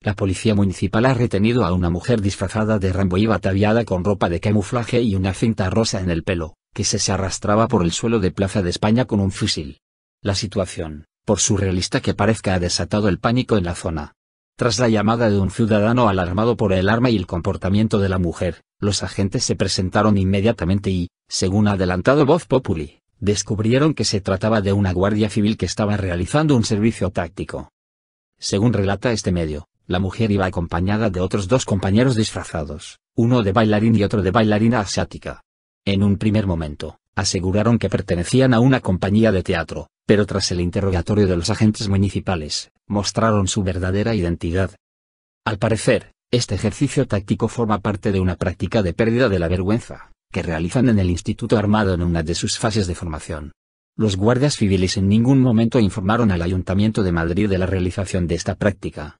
La policía municipal ha retenido a una mujer disfrazada de Rambo y ataviada con ropa de camuflaje y una cinta rosa en el pelo, que se, se arrastraba por el suelo de Plaza de España con un fusil. La situación, por surrealista que parezca, ha desatado el pánico en la zona. Tras la llamada de un ciudadano alarmado por el arma y el comportamiento de la mujer, los agentes se presentaron inmediatamente y, según ha adelantado Voz Populi, descubrieron que se trataba de una guardia civil que estaba realizando un servicio táctico. Según relata este medio, la mujer iba acompañada de otros dos compañeros disfrazados, uno de bailarín y otro de bailarina asiática. En un primer momento, aseguraron que pertenecían a una compañía de teatro, pero tras el interrogatorio de los agentes municipales, mostraron su verdadera identidad. Al parecer, este ejercicio táctico forma parte de una práctica de pérdida de la vergüenza, que realizan en el Instituto Armado en una de sus fases de formación. Los guardias civiles en ningún momento informaron al Ayuntamiento de Madrid de la realización de esta práctica,